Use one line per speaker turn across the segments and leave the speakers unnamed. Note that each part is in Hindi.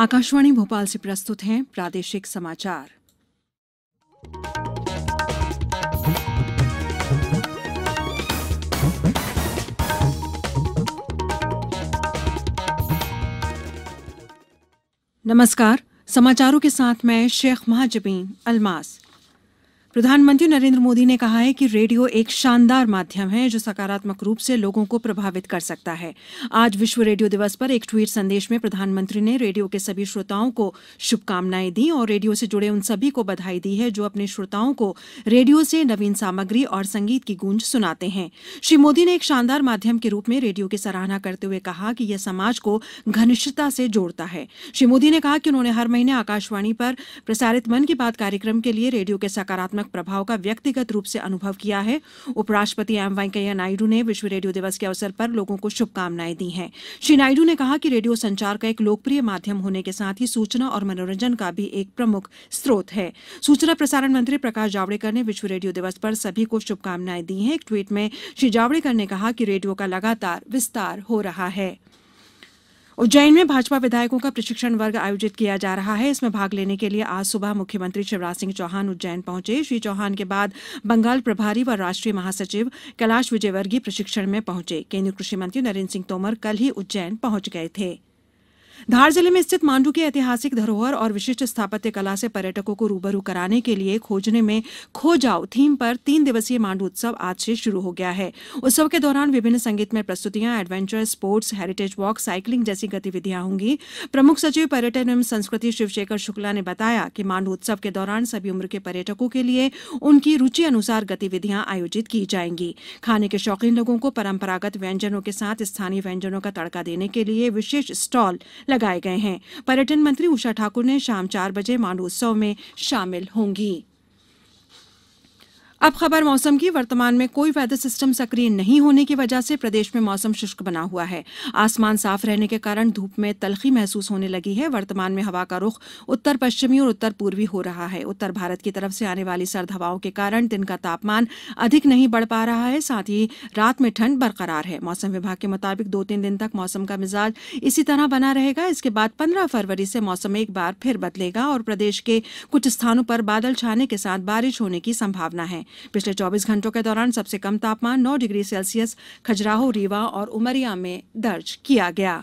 आकाशवाणी भोपाल से प्रस्तुत हैं प्रादेशिक समाचार नमस्कार समाचारों के साथ मैं शेख महाजबीन अलमास प्रधानमंत्री नरेंद्र मोदी ने कहा है कि रेडियो एक शानदार माध्यम है जो सकारात्मक रूप से लोगों को प्रभावित कर सकता है आज विश्व रेडियो दिवस पर एक ट्वीट संदेश में प्रधानमंत्री ने रेडियो के सभी श्रोताओं को शुभकामनाएं दी और रेडियो से जुड़े उन सभी को बधाई दी है जो अपने श्रोताओं को रेडियो से नवीन सामग्री और संगीत की गूंज सुनाते हैं श्री मोदी ने एक शानदार माध्यम के रूप में रेडियो की सराहना करते हुए कहा कि यह समाज को घनिष्ठता से जोड़ता है श्री मोदी ने कहा कि उन्होंने हर महीने आकाशवाणी पर प्रसारित मन की बात कार्यक्रम के लिए रेडियो के सकारात्मक सकारात्मक प्रभाव का व्यक्तिगत रूप से अनुभव किया है उपराष्ट्रपति एम वेंकैया नायडू ने विश्व रेडियो दिवस के अवसर पर लोगों को शुभकामनाएं दी हैं श्री नायडू ने कहा कि रेडियो संचार का एक लोकप्रिय माध्यम होने के साथ ही सूचना और मनोरंजन का भी एक प्रमुख स्रोत है सूचना प्रसारण मंत्री प्रकाश जावड़ेकर ने विश्व रेडियो दिवस पर सभी को शुभकामनाएं दी हैं एक ट्वीट में श्री जावड़ेकर ने कहा कि रेडियो का लगातार विस्तार हो रहा है उज्जैन में भाजपा विधायकों का प्रशिक्षण वर्ग आयोजित किया जा रहा है इसमें भाग लेने के लिए आज सुबह मुख्यमंत्री शिवराज सिंह चौहान उज्जैन पहुंचे श्री चौहान के बाद बंगाल प्रभारी व राष्ट्रीय महासचिव कैलाश विजयवर्गीय प्रशिक्षण में पहुंचे केंद्रीय कृषि मंत्री नरेंद्र सिंह तोमर कल ही उज्जैन पहुंच गए थे धार जिले में स्थित मांडू की ऐतिहासिक धरोहर और विशिष्ट स्थापत्य कला से पर्यटकों को रूबरू कराने के लिए खोजने में खो जाओ थीम पर तीन दिवसीय मांडू उत्सव आज से शुरू हो गया है उत्सव के दौरान विभिन्न संगीतमय प्रस्तुतियां adventure sports heritage walk cycling जैसी गतिविधियां होंगी प्रमुख सचिव पर्यटन एवं संस्कृति शिवशेखर शुक्ला ने बताया कि मांडू उत्सव के दौरान सभी उम्र के पर्यटकों के लिए उनकी रुचि अनुसार गतिविधियां आयोजित की जाएंगी खाने के शौकीन लोगों को परंपरागत व्यंजनों के साथ स्थानीय व्यंजनों का तड़का देने के लिए विशेष स्टॉल लगाए गए हैं पर्यटन मंत्री उषा ठाकुर ने शाम चार बजे मांडू उत्सव में शामिल होंगीं अब खबर मौसम की वर्तमान में कोई वेदर सिस्टम सक्रिय नहीं होने की वजह से प्रदेश में मौसम शुष्क बना हुआ है आसमान साफ रहने के कारण धूप में तलखी महसूस होने लगी है वर्तमान में हवा का रुख उत्तर पश्चिमी और उत्तर पूर्वी हो रहा है उत्तर भारत की तरफ से आने वाली सर्द हवाओं के कारण दिन का तापमान अधिक नहीं बढ़ पा रहा है साथ ही रात में ठंड बरकरार है मौसम विभाग के मुताबिक दो तीन दिन तक मौसम का मिजाज इसी तरह बना रहेगा इसके बाद पंद्रह फरवरी से मौसम एक बार फिर बदलेगा और प्रदेश के कुछ स्थानों पर बादल छाने के साथ बारिश होने की संभावना है पिछले चौबीस घंटों के दौरान सबसे कम तापमान नौ डिग्री सेल्सियस खजुराहो रीवा और उमरिया में दर्ज किया गया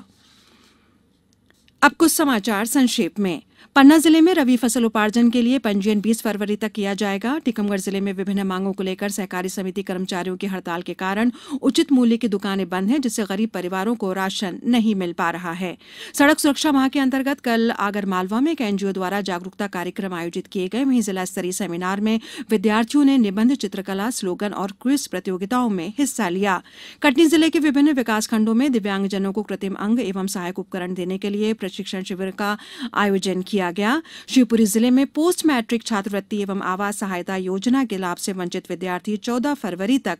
अब कुछ समाचार संक्षेप में पन्ना जिले में रबी फसल उपार्जन के लिए पंजीयन 20 फरवरी तक किया जाएगा टीकमगढ़ जिले में विभिन्न मांगों को लेकर सहकारी समिति कर्मचारियों की हड़ताल के कारण उचित मूल्य की दुकानें बंद हैं जिससे गरीब परिवारों को राशन नहीं मिल पा रहा है सड़क सुरक्षा माह के अंतर्गत कल आगरमालवा में एक एनजीओ द्वारा जागरूकता कार्यक्रम आयोजित किए गए वहीं जिला स्तरीय सेमिनार में विद्यार्थियों ने निबंध चित्रकला स्लोगन और क्विज प्रतियोगिताओं में हिस्सा लिया कटनी जिले के विभिन्न विकासखंडों में दिव्यांगजनों को कृत्रिम अंग एवं सहायक उपकरण देने के लिए प्रशिक्षण शिविर का आयोजन किया किया गया शिवपुरी जिले में पोस्ट मैट्रिक छात्रवृत्ति एवं आवास सहायता योजना के लाभ से वंचित विद्यार्थी चौदह फरवरी तक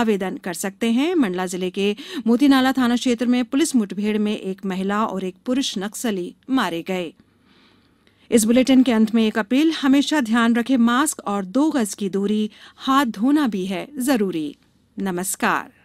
आवेदन कर सकते हैं मंडला जिले के मोतीनाला थाना क्षेत्र में पुलिस मुठभेड़ में एक महिला और एक पुरुष नक्सली मारे गए इस बुलेटिन के अंत में एक अपील हमेशा ध्यान रखें मास्क और दो गज की दूरी हाथ धोना भी है जरूरी नमस्कार